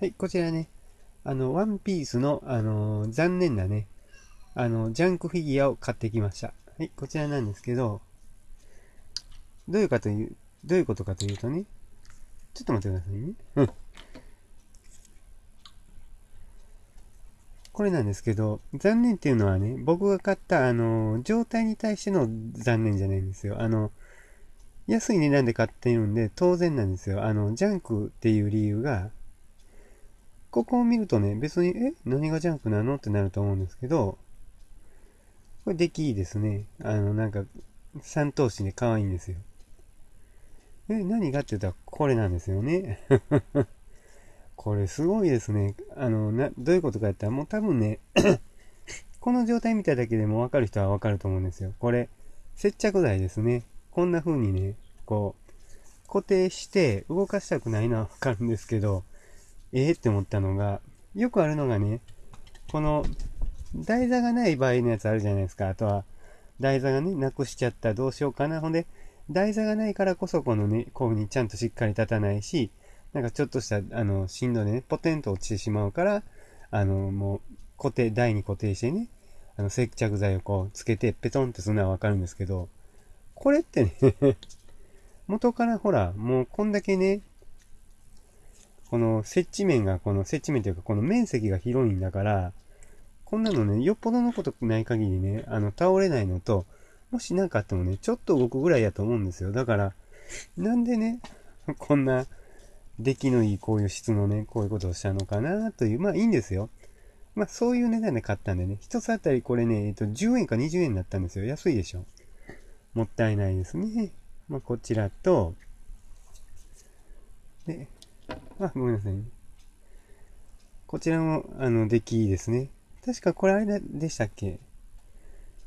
はい、こちらね、あの、ワンピースの、あのー、残念なね、あの、ジャンクフィギュアを買ってきました。はい、こちらなんですけど、どういうかという、どういうことかというとね、ちょっと待ってくださいね。うん。これなんですけど、残念っていうのはね、僕が買った、あの、状態に対しての残念じゃないんですよ。あの、安い値段で買っているんで、当然なんですよ。あの、ジャンクっていう理由が、ここを見るとね、別に、え何がジャンクなのってなると思うんですけど、これデ来いいですね。あの、なんか、三頭身で可愛いんですよ。え、何がって言ったらこれなんですよね。これすごいですね。あの、な、どういうことかやったら、もう多分ね この状態見ただけでもわかる人はわかると思うんですよ。これ、接着剤ですね。こんな風にね、こう、固定して動かしたくないのはわかるんですけど、ええー、って思ったのが、よくあるのがね、この、台座がない場合のやつあるじゃないですか。あとは、台座がね、なくしちゃったどうしようかな。ほんで、台座がないからこそこのね、こうにちゃんとしっかり立たないし、なんかちょっとした、あの、振動でね、ポテンと落ちてしまうから、あの、もう、固定、台に固定してね、あの、接着剤をこう、つけて、ペトンってするのはわかるんですけど、これってね 元からほら、もうこんだけね、この接地面が、この接地面というか、この面積が広いんだから、こんなのね、よっぽどのことない限りね、あの、倒れないのと、もし何かあってもね、ちょっと動くぐらいやと思うんですよ。だから、なんでね、こんな、出来のいいこういう質のね、こういうことをしたのかなという、まあいいんですよ。まあそういう値段で買ったんでね、一つあたりこれね、えっと、10円か20円だったんですよ。安いでしょ。もったいないですね。まあこちらと、で、あ、ごめんなさい。こちらも、あの、出来ですね。確かこれあれでしたっけ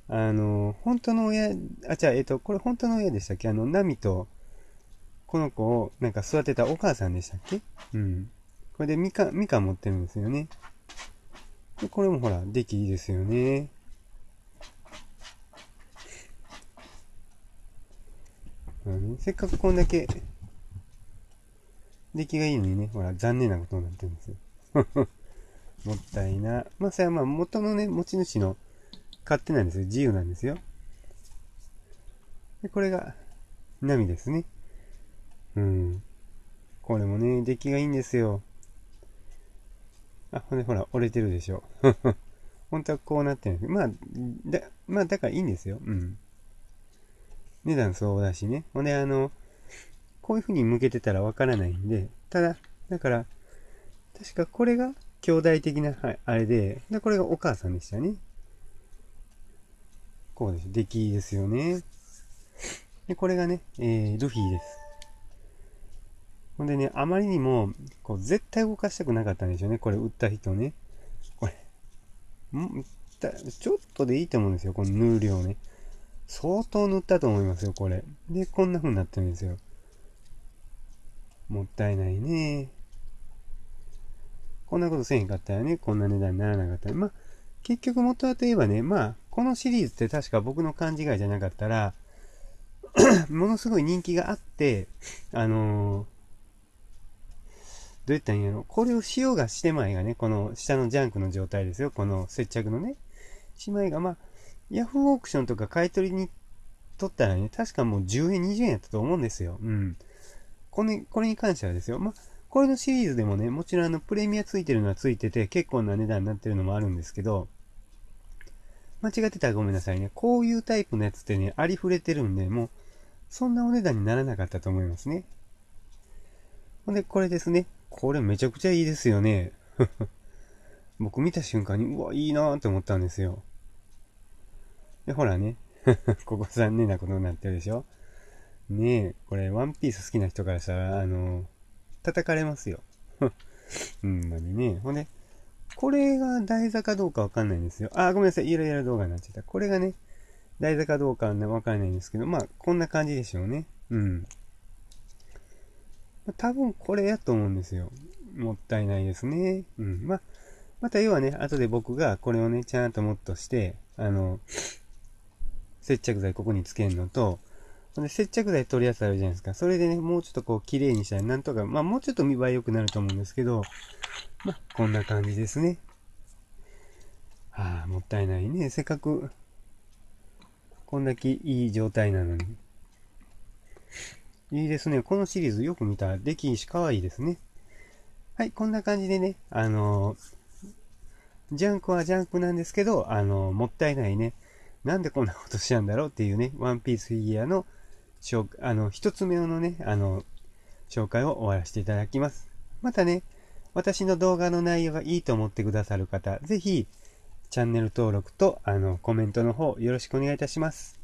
あの、本当の親、あ、じゃあ、えっと、これ本当の親でしたっけあの、ナミと、この子を、なんか育てたお母さんでしたっけうん。これでみか、みかん持ってるんですよね。で、これもほら、出来いいですよね。あの、せっかくこんだけ出来がいいのにね、ほら、残念なことになってるんですよ。もったいな。まあ、それはまあ、元のね、持ち主の勝手なんですよ。自由なんですよ。で、これが、波ですね。うん。これもね、出来がいいんですよ。あ、ほで、ほら、折れてるでしょ。本当はこうなってるんですまあ、だ、まあ、だからいいんですよ。うん。値段相応だしね。ほんで、あの、こういう風に向けてたらわからないんで、ただ、だから、確かこれが兄弟的な、はい、あれで、で、これがお母さんでしたね。こうです。出来ですよね。で、これがね、えー、ルフィです。ほんでね、あまりにも、こう、絶対動かしたくなかったんでしょうね。これ、売った人ね。これ、んちょっとでいいと思うんですよ。この塗量ね。相当塗ったと思いますよ、これ。で、こんな風になってるんですよ。もったいないね。こんなことせえへんかったらね、こんな値段にならなかったまあ、結局元はといえばね、まあ、このシリーズって確か僕の勘違いじゃなかったら、ものすごい人気があって、あのー、どう言ったんやろ。これをしようがしてまいがね、この下のジャンクの状態ですよ。この接着のね。しまいが、まあ、ヤフーオークションとか買い取りに取ったらね、確かもう10円、20円やったと思うんですよ。うん。これ、これに関してはですよ。まあ、これのシリーズでもね、もちろんあの、プレミアついてるのはついてて、結構な値段になってるのもあるんですけど、間違ってたらごめんなさいね。こういうタイプのやつってね、ありふれてるんで、もう、そんなお値段にならなかったと思いますね。ほんで、これですね。これめちゃくちゃいいですよね。僕見た瞬間に、うわ、いいなーって思ったんですよ。で、ほらね、ここ残念なことになってるでしょ。ねえ、これ、ワンピース好きな人からしたら、あの、叩かれますよ。うん、まにね。ほんで、これが台座かどうかわかんないんですよ。あ、ごめんなさい。いろいろ動画になっちゃった。これがね、台座かどうかわかんないんですけど、まあ、こんな感じでしょうね。うん。多分これやと思うんですよ。もったいないですね。うん。まあ、また要はね、後で僕がこれをね、ちゃんともっとして、あの、接着剤ここにつけるのと、で接着剤取りやすいあるじゃないですか。それでね、もうちょっとこう綺麗にしたら、なんとか、まあもうちょっと見栄え良くなると思うんですけど、まあこんな感じですね。ああ、もったいないね。せっかく、こんだけいい状態なのに。いいですね。このシリーズよく見た。ら、できいし、可愛いですね。はい、こんな感じでね、あのー、ジャンクはジャンクなんですけど、あのー、もったいないね。なんでこんなことしちゃうんだろうっていうね、ワンピースフィギュアのしょあの、一つ目のね、あの、紹介を終わらせていただきます。またね、私の動画の内容がいいと思ってくださる方、ぜひ、チャンネル登録と、あの、コメントの方、よろしくお願いいたします。